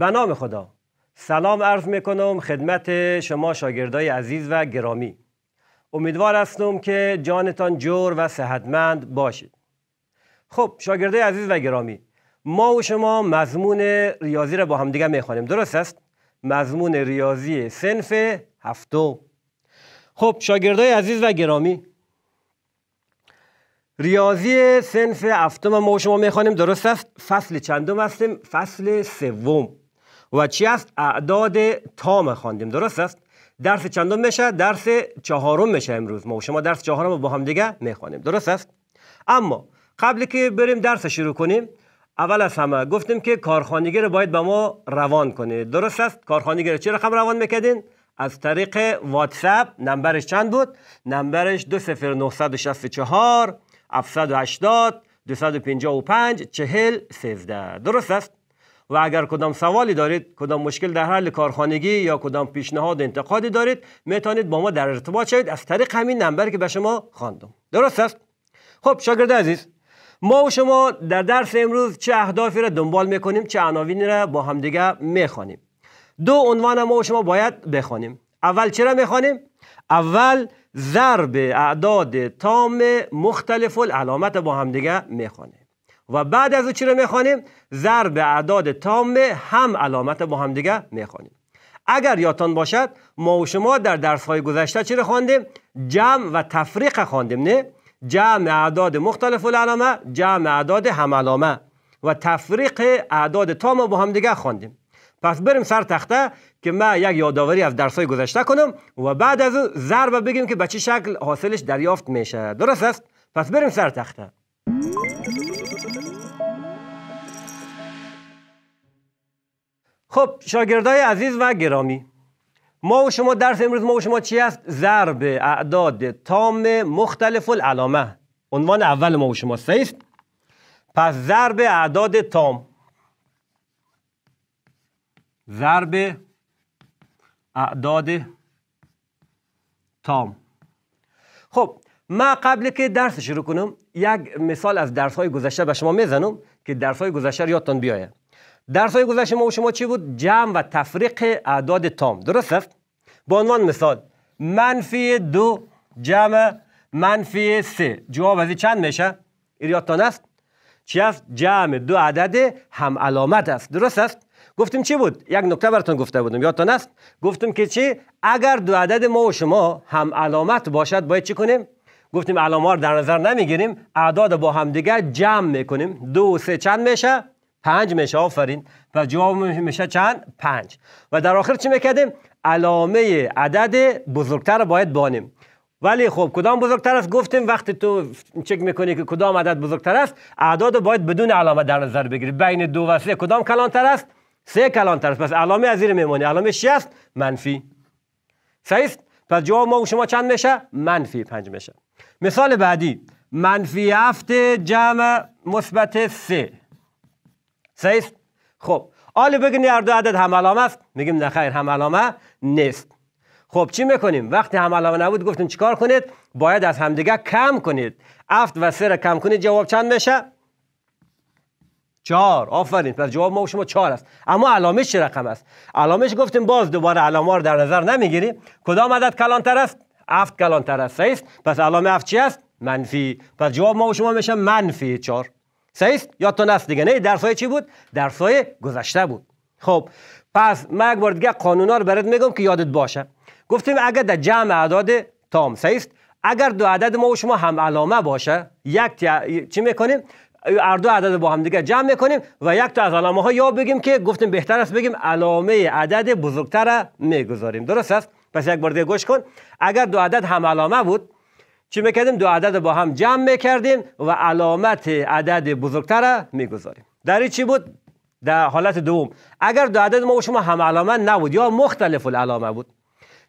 به نام خدا سلام عرض میکنم خدمت شما شاگردای عزیز و گرامی امیدوار هستم که جانتان جور و صحتمند باشید خب شاگردای عزیز و گرامی ما و شما مضمون ریاضی را با همدیگه میخوانیم درست است مضمون ریاضی سنف هفتم خب شاگردای عزیز و گرامی ریاضی سنف هفتم ما و شما میخوانیم درست است فصل چندم هستیم فصل سوم و چی است اعداد تام خواندیم درست است درس چندم میشه درس چهارم میشه امروز ما و شما درس چهارم رو با هم دیگه میخوانیم درست است اما قبل که بریم درس شروع کنیم اول از همه گفتیم که کارخانگی رو باید به ما روان کنه درست است کارخانگی رو چه رقم روان میکدین؟ از طریق واتساپ نمبرش چند بود نمبرش 20964 780 255 40 درست است و اگر کدام سوالی دارید کدام مشکل در حل کارخانگی یا کدام پیشنهاد انتقادی دارید میتونید با ما در ارتباط شوید از طریق همین نمبر که به شما خواندم درست است خب شاگرد عزیز ما و شما در درس امروز چه اهدافی را دنبال میکنیم چه عناوینی را با همدیگه میخوانیم دو عنوان ما و شما باید بخوانیم اول چرا میخوانیم اول ضرب اعداد تام مختلف العلامت با همدیگه میخوانیم و بعد از او چی رو میخوانیم ضرب اعداد تام هم علامت با هم دیگه میخوانیم اگر یادتان باشد ما و شما در درس های گذشته چی خواندیم جمع و تفریق خواندیم نه جمع اعداد مختلف العلامه جمع اعداد هم علامه و تفریق اعداد تام با هم دیگه خواندیم پس بریم سر تخته که من یک یادآوری از های گذشته کنم و بعد از او ضرب بگیم که به چه شکل حاصلش دریافت میشه درست است پس بریم سر تخته خب شاگردای عزیز و گرامی ما و شما درس امروز ما و شما چی است ضرب اعداد تام مختلف العلامه عنوان اول ما و شما است پس ضرب اعداد تام ضرب اعداد تام خب ما قبل که درس شروع کنم یک مثال از درس های گذشته به شما میزنم که درس های گذشته یادتان بیاید درس های گذشته ما و شما چی بود؟ جمع و تفریق اعداد تام درست است؟ به عنوان مثال منفی دو جمع منفی سه جواب از چند میشه؟ یادتان است؟ چی است؟ جمع دو عدد هم علامت است درست است؟ گفتیم چی بود؟ یک نکته براتون گفته بودم یادتان است؟ گفتم که چی؟ اگر دو عدد ما و شما هم علامت باشد باید چی کنیم؟ گفتیم علامه در نظر نمیگیریم اعداد با همدیگه جمع میکنیم دو و سه چند میشه؟ پنج میشه آفرین و جواب میشه چند پنج و در آخر چی میکردیم علامه عدد بزرگتر باید بانیم ولی خب کدام بزرگتر است گفتیم وقتی تو چک میکنی که کدام عدد بزرگتر است اعداد رو باید بدون علامه در نظر بگیری بین دو و سه کدام کلانتر است سه کلانتر است پس علامه از زیر میمونی علامه 6 است منفی صحیح پس جواب ما و شما چند میشه منفی پنج میشه مثال بعدی منفی هفت جمع مثبت سه سیست خب آلی بگین هر دو عدد هم علامه است میگیم نه خیر هم علامه نیست خب چی میکنیم وقتی هم علامه نبود گفتیم چیکار کنید باید از همدیگه کم کنید افت و سر کم کنید جواب چند میشه چهار آفرین پس جواب ما شما چهار است اما علامه چه رقم است علامش گفتیم باز دوباره علامه رو در نظر نمیگیری کدام عدد کلانتر است افت کلانتر است صحیح پس علامه افت چی است منفی پس جواب ما شما میشه منفی چهار صحیح یا دیگه نه های چی بود های گذشته بود خب پس من یک بار دیگه قانونا رو برات میگم که یادت باشه گفتیم اگر در جمع اعداد تام صحیح اگر دو عدد ما و شما هم علامه باشه یک چی میکنیم هر دو عدد با هم دیگه جمع میکنیم و یک تا از علامه ها یا بگیم که گفتیم بهتر است بگیم علامه عدد بزرگتر میگذاریم درست است پس یک بار دیگه گوش کن اگر دو عدد هم علامه بود چی میکردیم دو عدد با هم جمع میکردیم و علامت عدد بزرگتر میگذاریم در چی بود در حالت دوم اگر دو عدد ما و شما هم علامه نبود یا مختلف علامه بود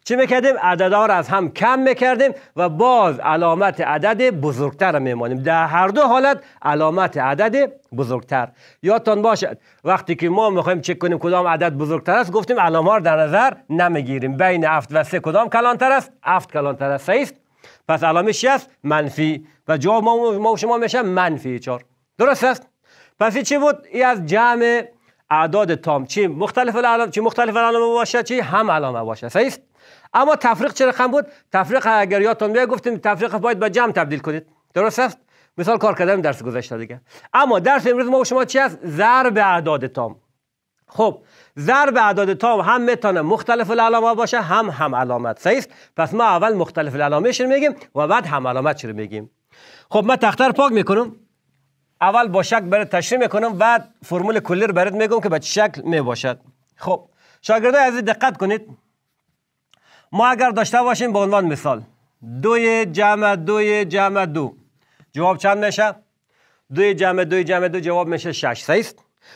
چی میکردیم عددها را از هم کم میکردیم و باز علامت عدد بزرگتر میمانیم در هر دو حالت علامت عدد بزرگتر یادتان باشد وقتی که ما میخوایم چک کنیم کدام عدد بزرگتر است گفتیم علامه را در نظر نمیگیریم بین افت و سه کدام کلانتر است افت کلانتر است صحیح پس علامه چی است منفی و جواب ما و شما میشه منفی 4 درست است پس چی بود ای از جمع اعداد تام چی مختلف علامه چی مختلف علامه باشه چی هم علامه باشه صحیح اما تفریق چه رقم بود تفریق اگر یادتون بیا گفتیم تفریق باید به با جمع تبدیل کنید درست است مثال کار کردن درس گذشته دیگه اما درس امروز ما و شما چی است ضرب اعداد تام خب ضرب اعداد تام هم میتونه مختلف العلامه باشه هم هم علامت صحیح پس ما اول مختلف العلامه رو میگیم و بعد هم علامت رو میگیم خب من تختر پاک میکنم اول با شکل برات تشریح میکنم بعد فرمول کلی رو برات میگم که به شکل میباشد خب از عزیز دقت کنید ما اگر داشته باشیم به عنوان مثال دوی جمع دوی جمع دو جواب چند میشه؟ دوی جمع دوی جمع دو جواب میشه شش صحیح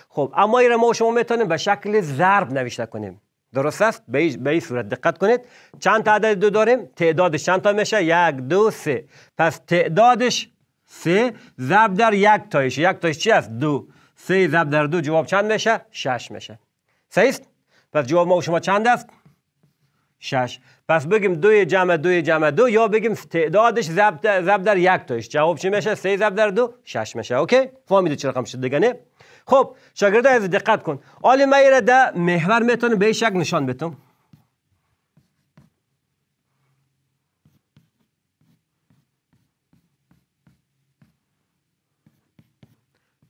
خب اما این ما و شما میتونیم به شکل ضرب نوشته کنیم درست است به این صورت دقت کنید چند تا عدد دو داریم تعدادش چند تا میشه یک دو سه پس تعدادش سه ضرب در یک تایش یک تایش چی است دو سه ضرب در دو جواب چند میشه شش میشه صحیح است پس جواب ما شما چند است شش پس بگیم دو جمع دو جمع دو یا بگیم تعدادش ضرب در, یک تایش جواب چی میشه سه ضرب در دو شش میشه اوکی فهمیدید چه رقم شد دیگه نه خب شاگرده از دقت کن آلی را ده محور میتونه به شک نشان بتم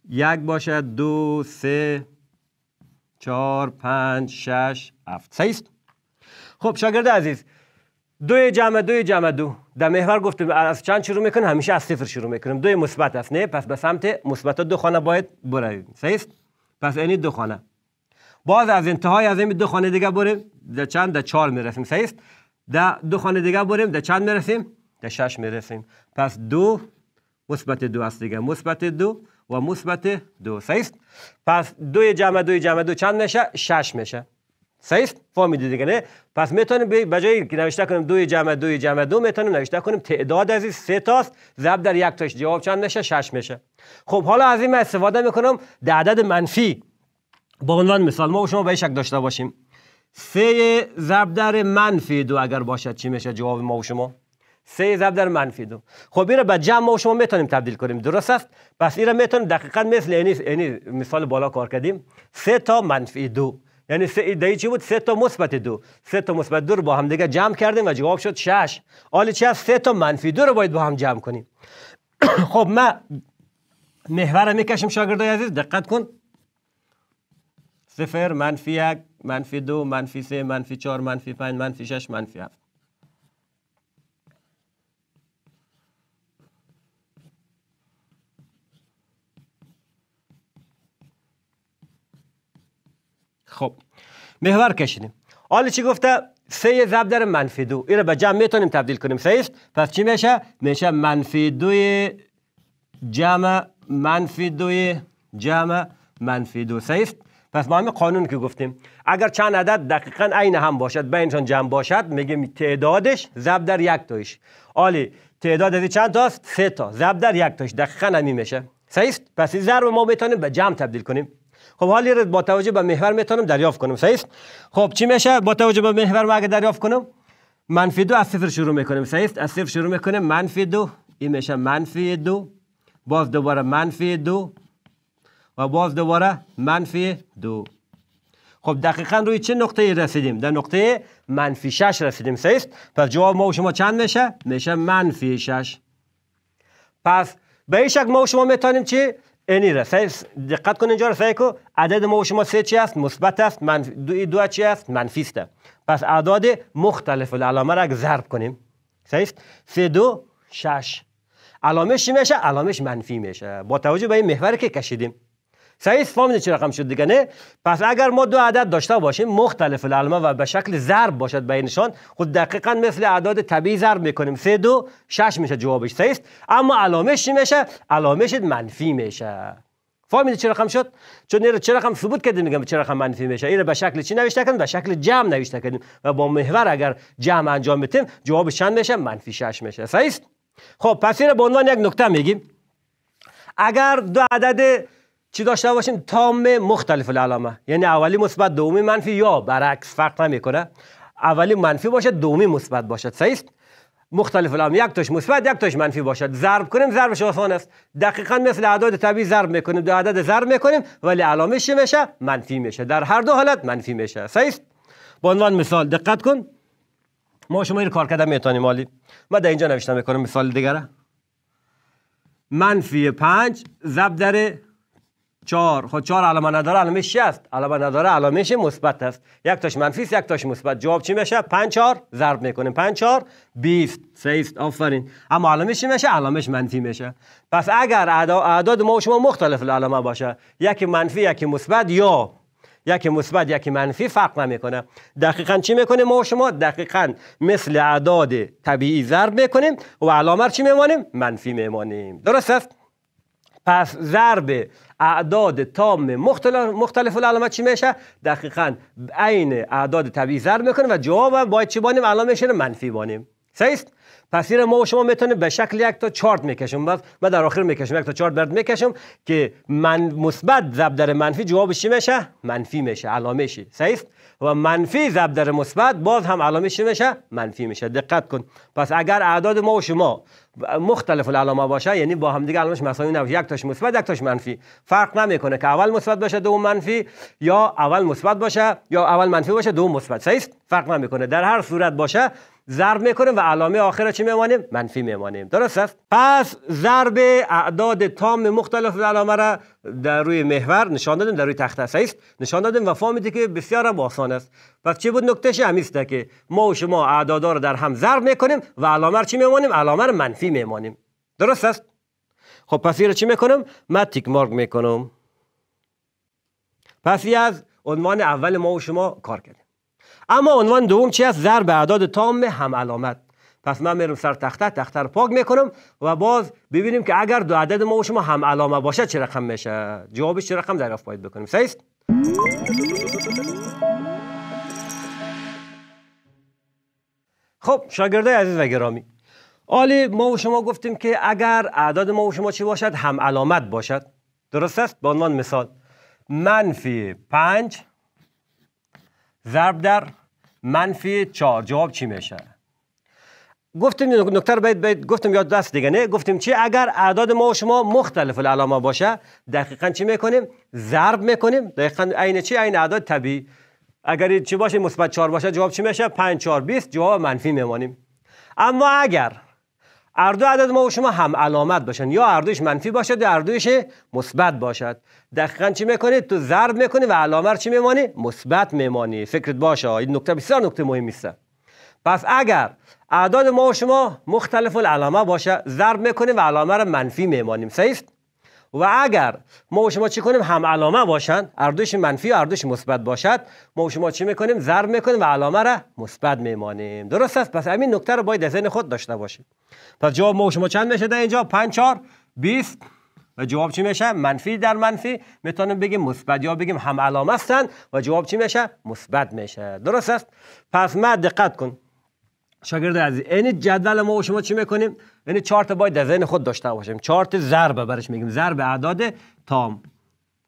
یک باشد دو سه چهار پنج شش هفت سه است خب شاگرده عزیز دو جمع دو جمع دو در محور گفتیم از چند شروع میکنیم همیشه از صفر شروع میکنیم دو مثبت است نه پس به سمت مثبت دو خانه باید برویم صحیح پس این دو خانه باز از انتهای از این دو خانه دیگه بریم در چند در چهار میرسیم صحیح در دو خانه دیگه بریم در چند میرسیم در شش میرسیم پس دو مثبت دو است دیگه مثبت دو و مثبت دو صحیح پس دو جمع دو جمع دو چند میشه شش میشه صحیح فهمیدید دیگه نه پس میتونیم به جای که نوشته کنیم دو جمع دو جمع دو میتونیم نوشته کنیم تعداد از این سه تاست ضرب در یک تاش جواب چند میشه شش میشه خب حالا از این استفاده میکنم در عدد منفی با عنوان مثال ما و شما به شک داشته باشیم سه ضرب در منفی دو اگر باشد چی میشه جواب ما و شما سه ضرب در منفی دو خب اینو به جمع ما و شما میتونیم تبدیل کنیم درست است پس اینو میتون میتونیم دقیقا مثل اینی مثال بالا کار کردیم سه تا منفی دو یعنی سه دایی چی بود سه تا مثبت دو سه تا مثبت دو رو با هم دیگه جمع کردیم و جواب شد شش حالی چی از سه تا منفی دو رو باید با هم جمع کنیم خب ما محور میکشم شاگردای عزیز دقت کن صفر منفی یک منفی دو منفی سه منفی چهار منفی پنج منفی شش منفی هفت خب محور کشیدیم حالا چی گفته سه ضرب در منفی دو این به جمع میتونیم تبدیل کنیم سه است پس چی میشه میشه منفی دو جمع منفی دو جمع منفی دو سه است پس ما همین قانون که گفتیم اگر چند عدد دقیقا عین هم باشد بینشان جمع باشد میگیم تعدادش ضرب در یک تایش عالی تعداد از چند تاست سه تا ضرب در یک تاش دقیقا همین میشه سه است پس این ضرب ما میتونیم به جمع تبدیل کنیم خب حالی رو با توجه به محور میتونم دریافت کنم صحیح خب چی میشه با توجه به محور ما اگه دریافت کنم منفی دو از صفر شروع میکنیم صحیح از صفر شروع میکنیم منفی دو این میشه منفی دو باز دوباره منفی دو و باز دوباره منفی دو خب دقیقا روی چه نقطه ای رسیدیم؟ در نقطه منفی شش رسیدیم صحیح پس جواب ما و شما چند میشه؟ میشه منفی شش پس به این شکل ما و شما میتونیم چی؟ اینی را دقت کن اینجا را سعی کو عدد ما و شما سه چی است مثبت است من دو دو چی است منفی است پس اعداد مختلف العلامه را ضرب کنیم صحیح سه دو شش علامش چی میشه علامش منفی میشه با توجه به این محور که کشیدیم صحیح فهمید چه رقم شد دیگه نه پس اگر ما دو عدد داشته باشیم مختلف العلما و به شکل ضرب باشد بینشان خود دقیقا مثل اعداد طبیعی ضرب میکنیم سه دو شش میشه جوابش صحیح اما علامش چی میشه علامش منفی میشه فهمید چه رقم شد چون نه چه رقم ثبوت کردیم میگم چه رقم منفی میشه این به شکل چی نوشته کردیم به شکل جمع نوشته کردیم و با محور اگر جمع انجام بدیم جواب چند میشه منفی 6 میشه صحیح خب پس این به عنوان یک نکته میگیم اگر دو عدد چی داشته باشیم تام مختلف العلامه یعنی اولی مثبت دومی منفی یا برعکس فرق نمیکنه اولی منفی باشد دومی مثبت باشد صحیح مختلف العلامه یک تاش مثبت یک تاش منفی باشد ضرب کنیم ضربش آسان است دقیقا مثل اعداد طبیعی ضرب میکنیم دو عدد ضرب میکنیم ولی چی میشه منفی میشه در هر دو حالت منفی میشه صحیح به عنوان مثال دقت کن ما شما این کار کرده میتونیم مالی ما در اینجا نوشتم میکنم مثال دیگره منفی پنج ضرب در چهار خب چهار علامه نداره علامه شی است علامه نداره علامش مثبت است یک تاش منفی است یک تاش مثبت جواب چی میشه 5 4 ضرب میکنیم 5 4 20 سیست آفرین اما علامش چی میشه علامش منفی میشه پس اگر اعداد ما شما مختلف علامه باشه یکی منفی یکی مثبت یا یکی مثبت یکی منفی فرق نمیکنه دقیقا چی میکنیم ما شما دقیقا مثل اعداد طبیعی ضرب میکنیم و علامه چی میمانیم منفی میمانیم درست است پس ضرب اعداد تام مختلف, مختلف چی میشه دقیقا عین اعداد طبیعی ضرب میکنه و جواب باید چی بانیم علامه منفی بانیم سیست پسیر ما و شما میتونه به شکل یک تا چارت میکشم بعد ما در آخر میکشم یک تا چارت برد میکشم که من مثبت ضرب در منفی جوابش چی میشه منفی میشه علامه شی سیست و منفی ضرب در مثبت باز هم علامه شی میشه منفی میشه دقت کن پس اگر اعداد ما و شما مختلف العلامه باشه یعنی با هم دیگه علامش مساوی نباشه یک تاش مثبت یک تاش منفی فرق نمیکنه که اول مثبت باشه دوم منفی یا اول مثبت باشه یا اول منفی باشه دوم مثبت سیست فرق نمیکنه در هر صورت باشه ضرب میکنیم و علامه آخر چی میمانیم منفی میمانیم درست است پس ضرب اعداد تام مختلف علامه را در روی محور نشان دادیم در روی تخت است نشان دادیم و فهمیدیم که بسیار هم آسان است پس چی بود نکتهش همیسته که ما و شما اعدادا را در هم ضرب میکنیم و علامه را چی میمانیم علامه را منفی میمانیم درست است خب پس این چی میکنم من تیک مارک میکنم پس از عنوان اول ما و شما کار کردیم اما عنوان دوم چی است ضرب اعداد تام هم علامت پس من میرم سر تخته تخته رو پاک میکنم و باز ببینیم که اگر دو عدد ما و شما هم علامه باشه چه رقم میشه جوابش چه رقم دریافت باید بکنیم صحیح خب شاگردای عزیز و گرامی آلی ما و شما گفتیم که اگر اعداد ما و شما چی باشد هم علامت باشد درست است به عنوان مثال منفی پنج ضرب در منفی چهار جواب چی میشه گفتیم نکتر باید, باید گفتم یاد دست دیگه نه گفتیم چی اگر اعداد ما و شما مختلف العلامه باشه دقیقا چی میکنیم ضرب میکنیم دقیقا عین چی این اعداد طبیعی اگر چی باشه مثبت چار باشه جواب چی میشه 5 4 20 جواب منفی میمانیم اما اگر اردو دو عدد ما و شما هم علامت باشن یا اردوش منفی باشد یا هر مثبت باشد دقیقا چی میکنید تو ضرب میکنی و علامت چی میمانی مثبت میمانی فکرت باشه این نکته بسیار نکته مهمی است پس اگر اعداد ما و شما مختلف العلامه باشه ضرب میکنه و علامه منفی میمانیم صحیح و اگر ما و شما چی کنیم هم علامه باشن اردوش منفی و اردوش مثبت باشد ما و شما چی میکنیم ضرب میکنیم و علامه را مثبت میمانیم درست است پس همین نکته رو باید در ذهن خود داشته باشید پس جواب ما و شما چند میشه در اینجا 5 4 20 و جواب چی میشه منفی در منفی میتونیم بگیم مثبت یا بگیم هم علامه هستند و جواب چی میشه مثبت میشه درست است پس ما دقت کن شاگرد عزیز این جدول ما و شما چی میکنیم این یعنی چارت باید در ذهن خود داشته باشیم چارت ضرب برش میگیم ضرب اعداد تام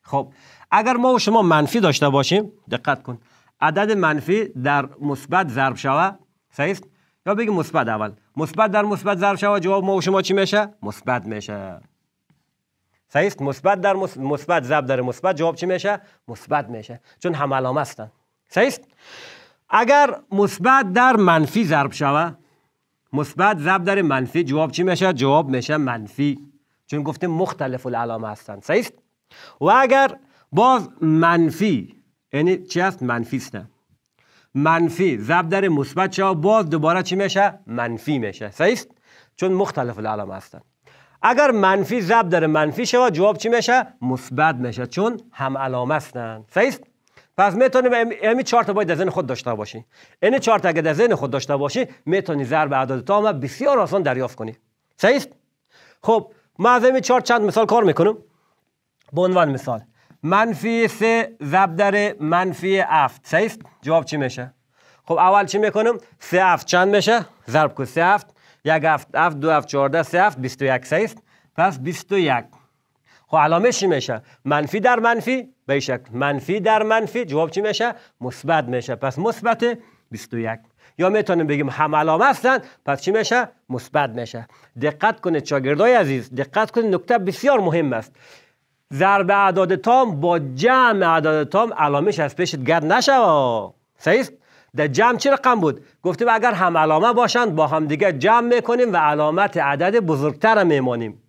خب اگر ما و شما منفی داشته باشیم دقت کن عدد منفی در مثبت ضرب شوه صحیح یا بگیم مثبت اول مثبت در مثبت ضرب شوه جواب ما و شما چی میشه مثبت میشه صحیح مثبت در مثبت ضرب در مثبت جواب چی میشه مثبت میشه چون هم علامه هستن صحیح اگر مثبت در منفی ضرب شوه مثبت ضرب در منفی جواب چی میشه جواب میشه منفی چون گفته مختلف العلامه هستند صحیح و اگر باز منفی یعنی چی است منفی است منفی ضرب در مثبت شوه باز دوباره چی میشه منفی میشه صحیح چون مختلف العلامه هستند اگر منفی ضرب در منفی شوه جواب چی میشه مثبت میشه چون هم علامه هستند صحیح پس میتونی همین چهار تا باید ذهن خود داشته باشی این چهار تا اگه در ذهن خود داشته باشی میتونی ضرب اعداد تامه بسیار آسان دریافت کنی صحیح خب ما از این چهار چند مثال کار میکنم به عنوان مثال منفی سه ضرب در منفی هفت صحیح جواب چی میشه خب اول چی میکنم سه هفت چند میشه ضرب کو سه افت یک هفت افت دو افت چهارده سه بیست و یک صحیح پس بیست و خب، چی میشه منفی در منفی به شکل منفی در منفی جواب چی میشه مثبت میشه پس مثبت 21 یا میتونیم بگیم هم علامه هستند پس چی میشه مثبت میشه دقت کنید شاگردای عزیز دقت کنید نکته بسیار مهم است ضرب اعداد تام با جمع اعداد تام علامش از پیشت گرد نشه صحیح در جمع چی رقم بود گفتیم اگر هم علامه باشند با هم دیگه جمع میکنیم و علامت عدد بزرگتر میمانیم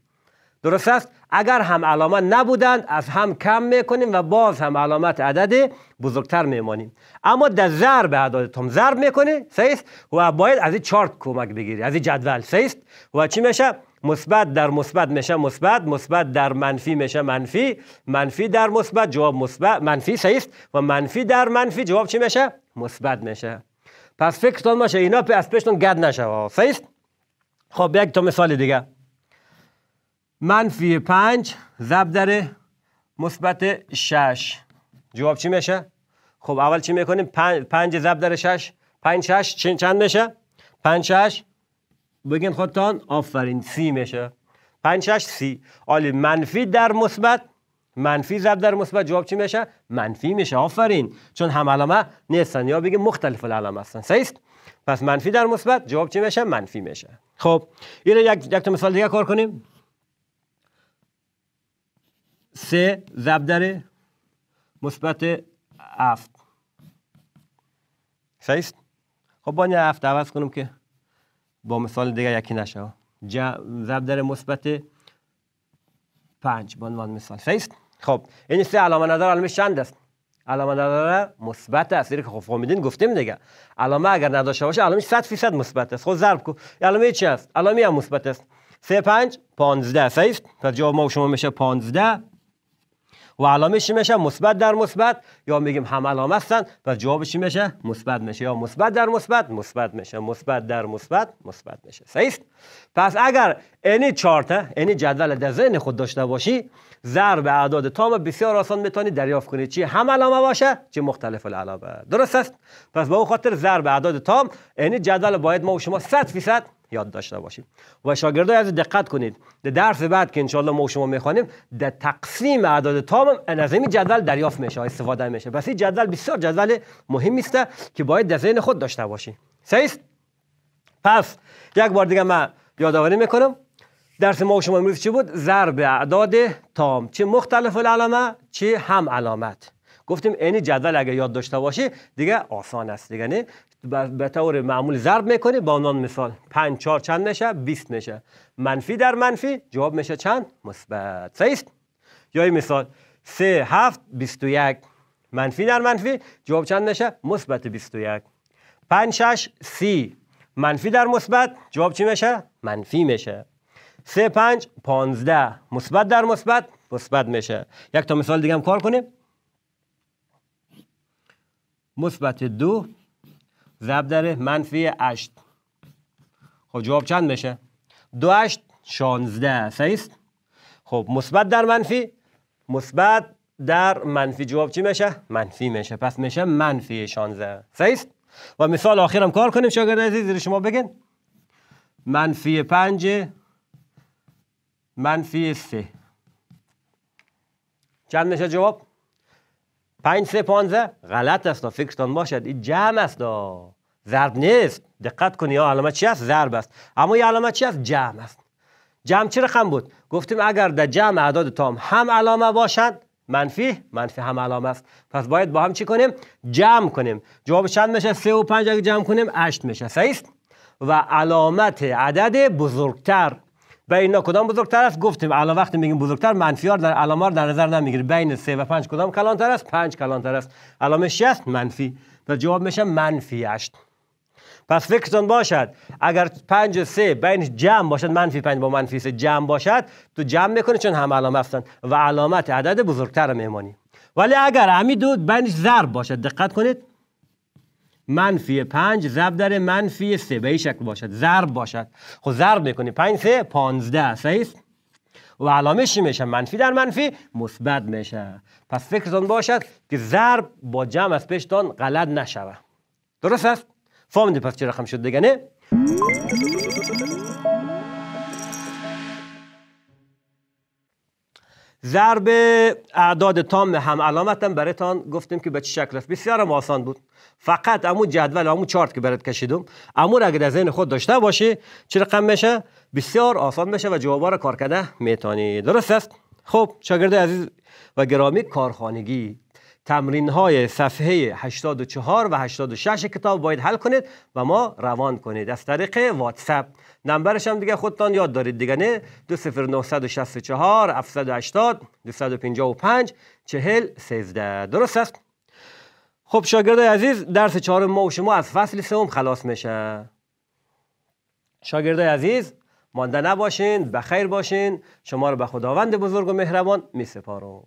درست است اگر هم علامت نبودند از هم کم میکنیم و باز هم علامت عدد بزرگتر میمانیم اما در ضرب اعداد هم ضرب میکنه سیست و باید از این چارت کمک بگیری از این جدول سیست و چی میشه مثبت در مثبت میشه مثبت مثبت در منفی میشه منفی منفی در مثبت جواب مثبت منفی سیست و منفی در منفی جواب چی میشه مثبت میشه پس فکرتون باشه اینا از پیشتون گد نشه سیست خب یک تا مثال دیگه منفی 5 ضرب در مثبت 6 جواب چی میشه؟ خب اول چی می کنیم؟ 5 5 ضرب در 6 5 8 چند بشه؟ 5 8 ببین خودتون آفرین 30 میشه. 5 8 30. آلی منفی در مثبت منفی ضرب در مثبت جواب چی میشه؟ منفی میشه. آفرین. چون هم علامه‌ها نیستن یا بگیم مختلف علامت هستن. صحیح است؟ پس منفی در مثبت جواب چی میشه؟ منفی میشه. خب اینو یک یک تا مثال دیگه کار کنیم. سه ضرب در مثبت هفت صحیح خب با هفت عوض کنم که با مثال دیگه یکی نشه ضرب در مثبت پنج با عنوان مثال صحیح خب این سه علامه نظر علامه شند است علامه نداره مثبت است که خب فهمیدین گفتیم دیگه علامه اگر نداشته باشه علامه 100 فیصد مثبت است خب ضرب کو علامه چی است علامه هم مثبت است 3 5 15 صحیح پس جواب ما شما میشه 15 و علامه میشه مثبت در مثبت یا میگیم هم علامه هستن و جواب چی میشه مثبت میشه یا مثبت در مثبت مثبت میشه مثبت در مثبت مثبت میشه صحیح پس اگر اینی چارت اینی جدول در ذهن خود داشته باشی ضرب اعداد تام بسیار آسان میتونی دریافت کنی چی هم علامه باشه چی مختلف العلامه درست است پس به او خاطر ضرب اعداد تام اینی جدول باید ما و شما 100 درصد یاد داشته باشیم و شاگردای از دقت کنید در درس بعد که انشالله ما شما میخوانیم در تقسیم اعداد تام هم از این جدول دریافت میشه استفاده میشه پس این جدول بسیار جدول مهم است که باید در ذهن خود داشته باشید سیست پس یک بار دیگه من یادآوری میکنم درس ما و شما امروز چی بود ضرب اعداد تام چه مختلف علامت، چه هم علامت گفتیم این جدول اگه یاد داشته باشی دیگه آسان است دیگه به طور معمول ضرب میکنی با عنوان مثال 5 4 چند میشه 20 میشه منفی در منفی جواب میشه چند مثبت صحیح یا این مثال 3 7 21 منفی در منفی جواب چند میشه مثبت 21 5 6 30 منفی در مثبت جواب چی میشه منفی میشه 3 5 15 مثبت در مثبت مثبت میشه یک تا مثال دیگه هم کار کنیم مثبت دو ضرب در منفی 8 خب جواب چند میشه دو 8 16 است خب مثبت در منفی مثبت در منفی جواب چی میشه منفی میشه پس میشه منفی 16 است و مثال آخرم کار کنیم شاگرد عزیز زیر شما بگین منفی 5 منفی 3 چند میشه جواب پنج سه پانزه غلط است فکرتان باشد این جمع است ضرب نیست دقت کنی یا علامت چی است ضرب است اما این علامت چی است جمع است جمع چه رقم بود گفتیم اگر در جمع اعداد تام هم علامه باشد منفی منفی هم علامه است پس باید با هم چی کنیم جمع کنیم جواب چند میشه سه و پنج اگر جمع کنیم 8 میشه سه است و علامت عدد بزرگتر بین کدام بزرگتر است گفتیم الان وقتی میگیم بزرگتر منفیار در علامه در نظر نمیگیره بین 3 و 5 کدام کلانتر است 5 کلانتر است علامه 60 منفی و جواب میشه منفی 8 پس فکرتان باشد اگر 5 و 3 بین جمع باشد منفی 5 با منفی 3 جمع باشد تو جمع میکنه چون هم علامه هستند و علامت عدد بزرگتر میمانی ولی اگر همین دو بینش ضرب باشد دقت کنید منفی پنج ضرب در منفی سه به شکل باشد ضرب باشد خب ضرب میکنی پنج سه پانزده صحیح و علامه شی میشه منفی در منفی مثبت میشه پس فکرتان باشد که ضرب با جمع از پیشتان غلط نشوه درست است فهمیدی پس چه رقم شد دیگه نه ضرب اعداد تام هم علامت هم گفتیم که به چه شکل است بسیار آسان بود فقط امو جدول امو چارت که برات کشیدم امو را اگر در ذهن خود داشته باشی چه رقم میشه بسیار آسان میشه و جواب را کار کرده میتانی درست است خب شاگرد عزیز و گرامی کارخانگی تمرین های صفحه 84 و 86 کتاب باید حل کنید و ما روان کنید از طریق واتساپ نمبرش هم دیگه خودتان یاد دارید دیگه نه 20964 780 255 40 13 درست است خب شاگرد عزیز درس چهار ما و شما از فصل سوم خلاص میشه شاگرد عزیز مانده نباشین بخیر باشین شما رو به خداوند بزرگ و مهربان میسپارم